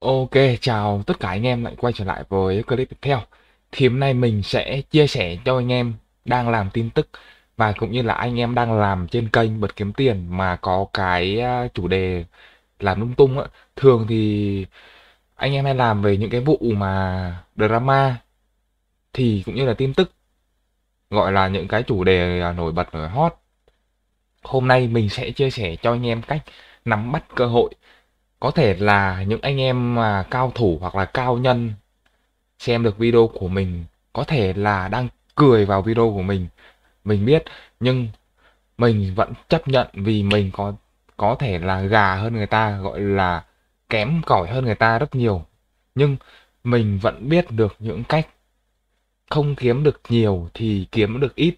Ok, chào tất cả anh em lại quay trở lại với clip tiếp theo Thì hôm nay mình sẽ chia sẻ cho anh em đang làm tin tức Và cũng như là anh em đang làm trên kênh Bật Kiếm Tiền mà có cái à, chủ đề làm lung tung á Thường thì anh em hay làm về những cái vụ mà drama Thì cũng như là tin tức Gọi là những cái chủ đề à, nổi bật nổi hot Hôm nay mình sẽ chia sẻ cho anh em cách nắm bắt cơ hội có thể là những anh em mà cao thủ hoặc là cao nhân xem được video của mình có thể là đang cười vào video của mình mình biết nhưng mình vẫn chấp nhận vì mình có có thể là gà hơn người ta gọi là kém cỏi hơn người ta rất nhiều nhưng mình vẫn biết được những cách không kiếm được nhiều thì kiếm được ít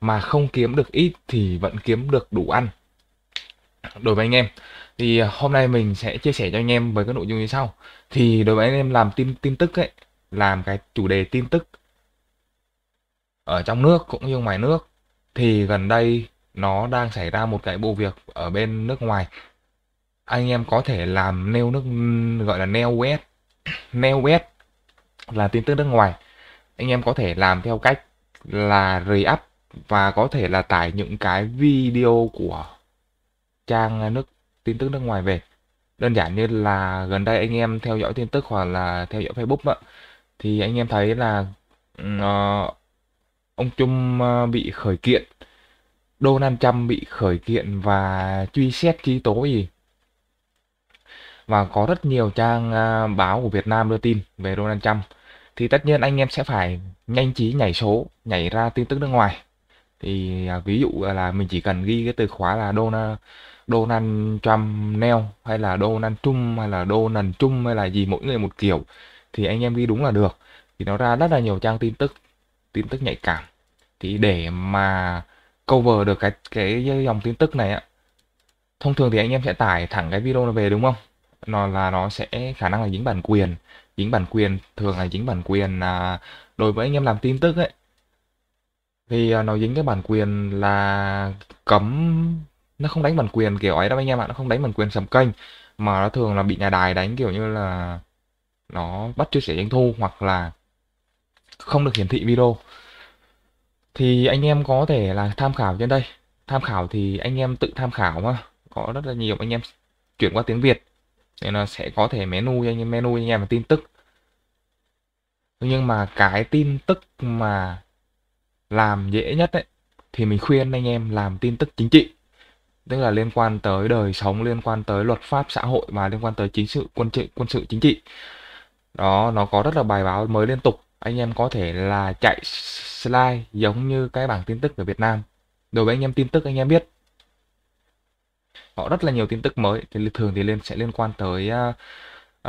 mà không kiếm được ít thì vẫn kiếm được đủ ăn đối với anh em thì à, hôm nay mình sẽ chia sẻ cho anh em với các nội dung như sau thì đối với anh em làm tin tin tức ấy làm cái chủ đề tin tức ở trong nước cũng như ngoài nước thì gần đây nó đang xảy ra một cái vụ việc ở bên nước ngoài anh em có thể làm nêu nước gọi là neo web neo web là tin tức nước ngoài anh em có thể làm theo cách là re-up và có thể là tải những cái video của trang à, nước tin tức nước ngoài về đơn giản như là gần đây anh em theo dõi tin tức hoặc là theo dõi Facebook ạ thì anh em thấy là uh, ông Trung ờ, bị khởi kiện Donald Trump bị khởi kiện và truy xét truy tố gì và có rất nhiều trang ờ, báo của Việt Nam đưa tin về Donald Trump thì tất nhiên anh em sẽ phải nhanh trí nhảy số nhảy ra tin tức nước ngoài thì à, ví dụ là mình chỉ cần ghi cái từ khóa là Donald Donald Trump neo hay là Donald Trump hay là Donald Trump hay là gì mỗi người một kiểu thì anh em ghi đúng là được thì nó ra rất là nhiều trang tin tức tin tức nhạy cảm thì để mà cover được cái cái dòng tin tức này á thông thường thì anh em sẽ tải thẳng cái video nó về đúng không nó là nó sẽ khả năng là dính bản quyền dính bản quyền thường là dính bản quyền là đối với anh em làm tin tức ấy thì à, nó dính cái bản quyền là cấm nó không đánh bản quyền kiểu ấy đâu anh em ạ nó không đánh bản quyền sầm kênh mà nó thường là bị nhà đài đánh kiểu như là nó bắt chia sẻ doanh thu hoặc là không được hiển thị video thì anh em có thể là tham khảo trên đây tham khảo thì anh em tự tham khảo mà có rất là nhiều anh em chuyển qua tiếng Việt nên là sẽ có thể menu cho anh em menu cho anh em là tin tức nhưng mà cái tin tức mà làm dễ nhất ấy, thì mình khuyên anh em làm tin tức chính trị tức là liên quan tới đời sống liên quan tới luật pháp xã hội và liên quan tới chính sự quân trị quân sự chính trị đó nó có rất là bài báo mới liên tục anh em có thể là chạy slide giống như cái bảng tin tức ở Việt Nam đối với anh em tin tức anh em biết họ rất là nhiều tin tức mới thì thường thì lên sẽ liên quan tới uh,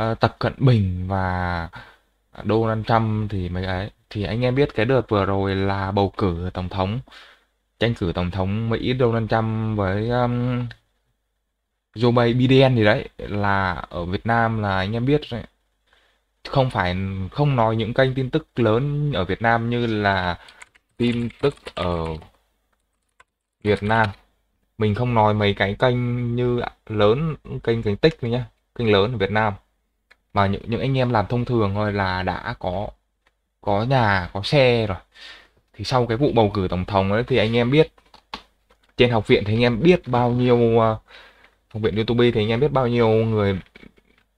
uh, Tập Cận Bình và Donald Trump thì mấy ấy thì anh em biết cái đợt vừa rồi là bầu cử tổng thống tranh cử tổng thống Mỹ Donald Trump với um, Joe Biden thì đấy là ở Việt Nam là anh em biết đấy. không phải không nói những kênh tin tức lớn ở Việt Nam như là tin tức ở Việt Nam mình không nói mấy cái kênh như lớn kênh kênh tích nhá kênh lớn ở Việt Nam mà những những anh em làm thông thường thôi là đã có có nhà có xe rồi thì sau cái vụ bầu cử tổng thống ấy thì anh em biết trên học viện thì anh em biết bao nhiêu à, học viện YouTube thì anh em biết bao nhiêu người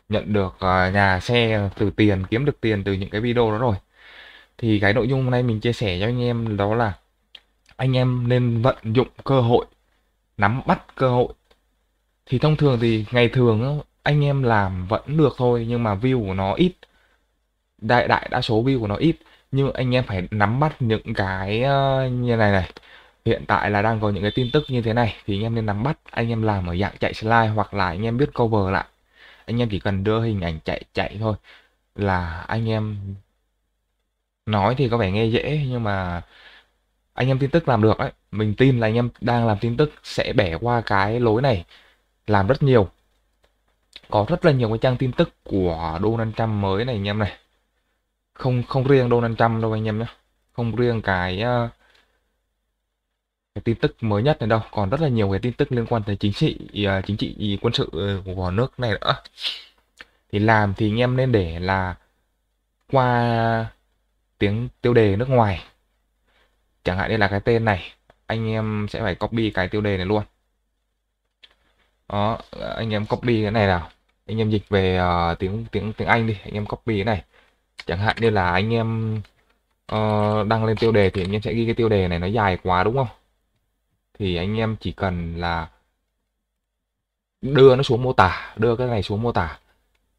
nhận được à, nhà xe từ tiền kiếm được tiền từ những cái video đó rồi thì cái nội dung hôm nay mình chia sẻ cho anh em đó là anh em nên vận dụng cơ hội nắm bắt cơ hội thì thông thường thì ngày thường anh em làm vẫn được thôi nhưng mà view của nó ít đại đại đa số view của nó ít nhưng anh em phải nắm bắt những cái ờ, như này này hiện tại là đang có những cái tin tức như thế này thì anh em nên nắm bắt anh em làm ở dạng chạy slide hoặc là anh em biết cover lại anh em chỉ cần đưa hình ảnh chạy chạy thôi là anh em nói thì có vẻ nghe dễ nhưng mà anh em tin tức làm được ấy mình tin là anh em đang làm tin tức sẽ bẻ qua cái lối này làm rất nhiều có rất là nhiều cái trang tin tức của Donald Trump mới này anh em này không không riêng Donald Trump đâu anh em nhé không riêng cái ờ, cái tin tức mới nhất này đâu còn rất là nhiều cái tin tức liên quan tới chính trị ờ, chính trị quân sự ờ, của nước này nữa thì làm thì anh em nên để là qua tiếng tiêu đề nước ngoài chẳng hạn như là cái tên này anh em sẽ phải copy cái tiêu đề này luôn đó anh em copy cái này nào anh em dịch về uh, tiếng tiếng tiếng anh đi anh em copy cái này chẳng hạn như là anh em uh, đăng lên tiêu đề thì anh em sẽ ghi cái tiêu đề này nó dài quá đúng không thì anh em chỉ cần là đưa nó xuống mô tả đưa cái này xuống mô tả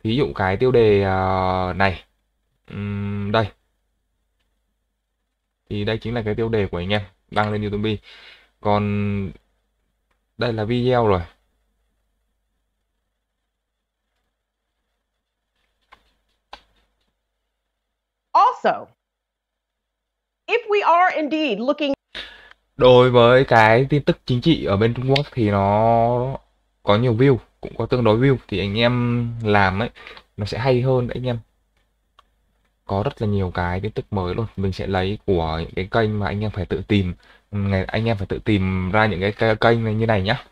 thí dụ cái tiêu đề uh, này um, đây thì đây chính là cái tiêu đề của anh em đăng lên YouTube còn đây là video rồi also, if we are indeed looking Đối với cái tin tức chính trị ở bên Trung Quốc thì nó có nhiều view, cũng có tương đối view thì anh em làm ấy nó sẽ hay hơn đấy anh em. Có rất là nhiều cái tin tức mới luôn, mình sẽ lấy của những cái kênh mà anh em phải tự tìm, ngày anh em phải tự tìm ra những cái kênh này như này nhá.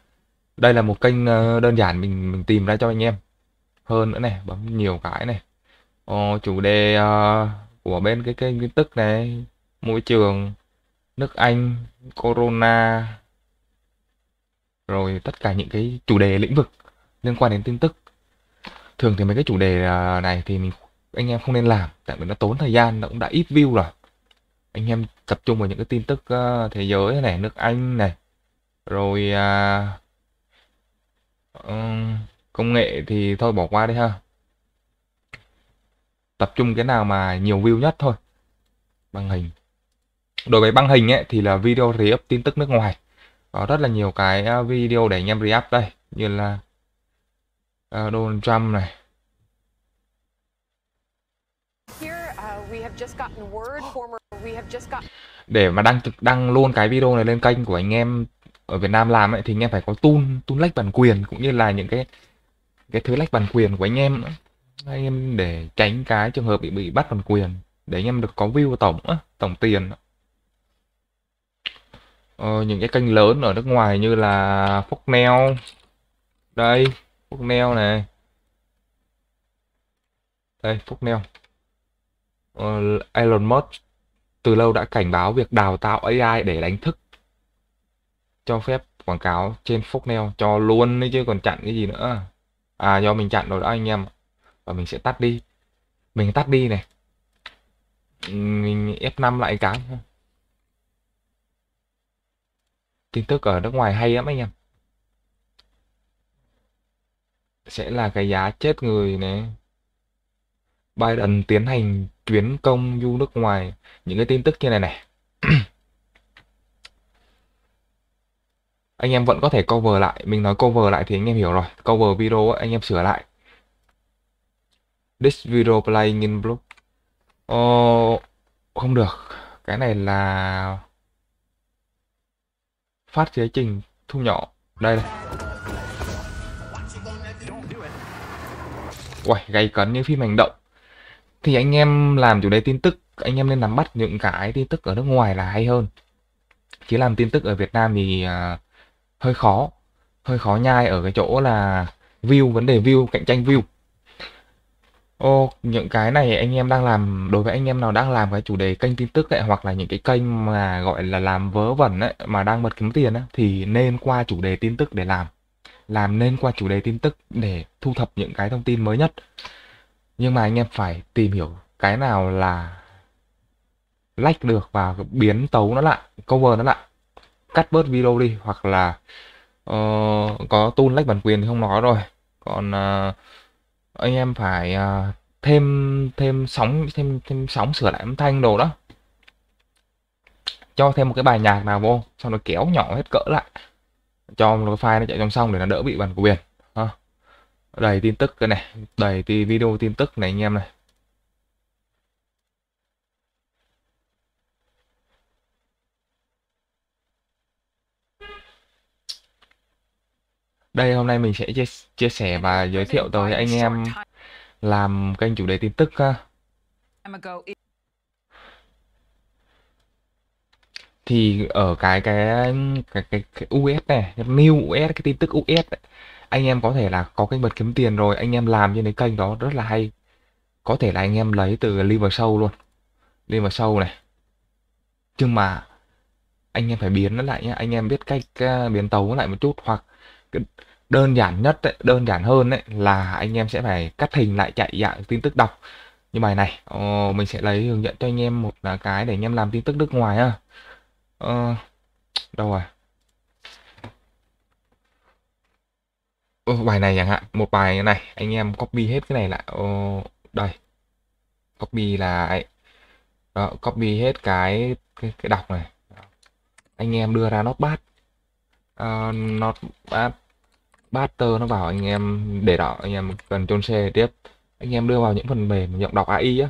Đây là một kênh ờ, đơn giản mình mình tìm ra cho anh em. Hơn nữa này, bấm nhiều cái này. Ờ, chủ đề uh, của bên cái kênh tin tức này môi trường nước Anh corona rồi tất cả những cái chủ đề lĩnh vực liên quan đến tin tức thường thì mấy cái chủ đề à, này thì mình anh em không nên làm tại vì nó tốn thời gian nó cũng đã ít view rồi anh em tập trung vào những cái tin tức à, thế giới này nước Anh này rồi uh, công nghệ thì thôi bỏ qua đi ha tập trung cái nào mà nhiều view nhất thôi băng hình đối với băng hình ấy, thì là video react tin tức nước ngoài có rất là nhiều cái à, video để anh em react đây như là à, Donald Trump này uh, để mà đăng đăng luôn cái video này lên kênh của anh em ở Việt Nam làm ấy, thì anh em phải có tool tool lách bản quyền cũng như là những cái cái thứ lách bản quyền của anh em nữa anh em để tránh cái trường hợp bị bị bắt bản quyền để anh em được có view tổng á tổng tiền ờ, những cái kênh lớn ở nước ngoài như là phúc neo đây phúc neo này đây Foxnel ờ, Elon Musk từ lâu đã cảnh báo việc đào tạo AI để đánh thức cho phép quảng cáo trên phúc neo cho luôn đấy chứ còn chặn cái gì nữa à do mình chặn rồi đó anh em và mình sẽ tắt đi mình tắt đi này mình F5 lại cái tin tức ở nước ngoài hay lắm anh em sẽ là cái giá chết người này Biden tiến hành chuyến công du nước ngoài những cái tin tức như này này anh em vẫn có thể cover lại mình nói cover lại thì anh em hiểu rồi cover video ấy, anh em sửa lại this video playing in blue oh, ờ, không được cái này là phát chế trình thu nhỏ đây này Uầy, gây cấn như phim hành động thì anh em làm chủ đề tin tức anh em nên nắm bắt những cái tin tức ở nước ngoài là hay hơn chứ làm tin tức ở Việt Nam thì uh, hơi khó hơi khó nhai ở cái chỗ là view vấn đề view cạnh tranh view Ô, những cái này anh em đang làm đối với anh em nào đang làm cái chủ đề kênh tin tức ấy, hoặc là những cái kênh mà gọi là làm vớ vẩn ấy, mà đang bật kiếm tiền ấy, thì nên qua chủ đề tin tức để làm làm nên qua chủ đề tin tức để thu thập những cái thông tin mới nhất nhưng mà anh em phải tìm hiểu cái nào là lách được và biến tấu nó lại cover nó lại cắt bớt video đi hoặc là uh, có tool lách bản quyền thì không nói rồi còn uh, anh em phải uh, thêm thêm sóng thêm thêm sóng sửa lại âm thanh đồ đó cho thêm một cái bài nhạc nào vô xong rồi kéo nhỏ hết cỡ lại cho một cái file nó chạy trong xong để nó đỡ bị bản quyền ha đầy tin tức cái này đầy video tin tức này anh em này Đây hôm nay mình sẽ chia, chia sẻ và giới thiệu tới anh em làm kênh chủ đề tin tức ha. Thì ở cái cái cái cái, cái US này, new US cái tin tức US này, anh em có thể là có kênh bật kiếm tiền rồi, anh em làm trên cái kênh đó rất là hay. Có thể là anh em lấy từ liver show luôn. Liver show này. Nhưng mà anh em phải biến nó lại nhé anh em biết cách biến tấu nó lại một chút hoặc đơn giản nhất ấy, đơn giản hơn ấy, là anh em sẽ phải cắt hình lại chạy dạng tin tức đọc như bài này ờ, mình sẽ lấy hướng dẫn cho anh em một cái để anh em làm tin tức nước ngoài ha ờ, đâu rồi ờ, bài này chẳng hạn một bài như này anh em copy hết cái này lại ờ, đây copy là Đó, copy hết cái cái, cái đọc này anh em đưa ra bát, uh, bát Butter nó vào anh em để đỏ anh em cần trôn xe tiếp anh em đưa vào những phần mềm giọng đọc AI á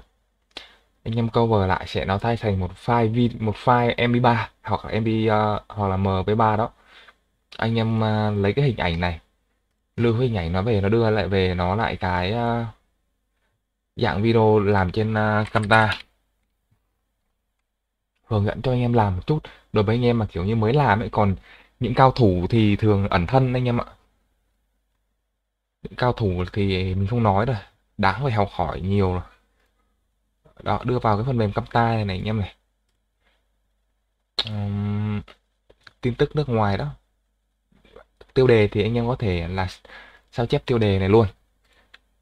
anh em cover lại sẽ nó thay thành một file vi một file mp3 hoặc là mp uh, ờ, hoặc là mp3 đó anh em uh, lấy cái hình ảnh này lưu hình ảnh nó về nó đưa lại về nó lại cái uh, dạng video làm trên uh, Camta hướng dẫn cho anh em làm một chút đối với anh em mà kiểu như mới làm ấy còn những cao thủ thì thường ẩn thân anh em ạ cao thủ thì mình không nói rồi đáng phải học hỏi nhiều rồi đó đưa vào cái phần mềm cắp tai này, này anh em này um, tin tức nước ngoài đó tiêu đề thì anh em có thể là sao chép tiêu đề này luôn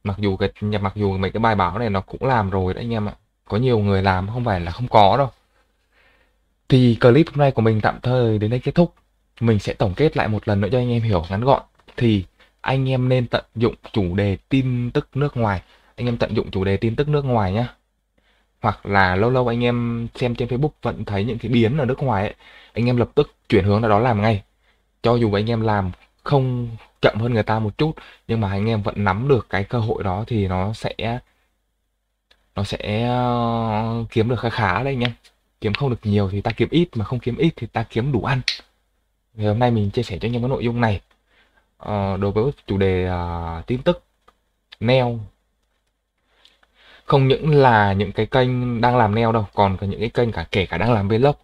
mặc dù cái mặc dù mấy cái bài báo này nó cũng làm rồi đấy anh em ạ có nhiều người làm không phải là không có đâu thì clip hôm nay của mình tạm thời đến đây kết thúc mình sẽ tổng kết lại một lần nữa cho anh em hiểu ngắn gọn thì anh em nên tận dụng chủ đề tin tức nước ngoài anh em tận dụng chủ đề tin tức nước ngoài nhé hoặc là lâu lâu anh em xem trên Facebook vẫn thấy những cái biến ở nước ngoài ấy, anh em lập tức chuyển hướng ra đó làm ngay cho dù anh em làm không chậm hơn người ta một chút nhưng mà anh em vẫn nắm được cái cơ hội đó thì nó sẽ nó sẽ ờ, kiếm được khá khá đấy anh em kiếm không được nhiều thì ta kiếm ít mà không kiếm ít thì ta kiếm đủ ăn ngày hôm nay mình chia sẻ cho anh em cái nội dung này à, đối với chủ đề à, tin tức neo không những là những cái kênh đang làm neo đâu còn cả những cái kênh cả kể cả đang làm vlog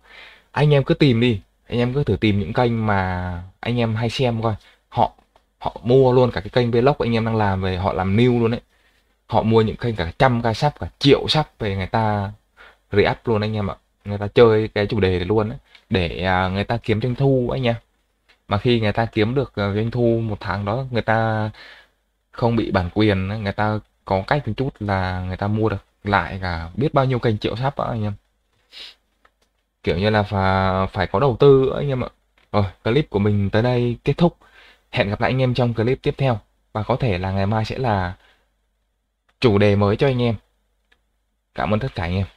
anh em cứ tìm đi anh em cứ thử tìm những kênh mà anh em hay xem coi họ họ mua luôn cả cái kênh vlog anh em đang làm về họ làm new luôn đấy họ mua những kênh cả trăm ca sắp cả triệu sắp về người ta react luôn anh em ạ người ta chơi cái chủ đề này luôn ấy, để à, người ta kiếm doanh thu anh em mà khi người ta kiếm được ờ, doanh thu một tháng đó người ta không bị bản quyền người ta có cách một chút là người ta mua được lại cả biết bao nhiêu kênh triệu sắp đó anh em kiểu như là phải, phải có đầu tư đó anh em ạ rồi clip của mình tới đây kết thúc hẹn gặp lại anh em trong clip tiếp theo và có thể là ngày mai sẽ là chủ đề mới cho anh em cảm ơn tất cả anh em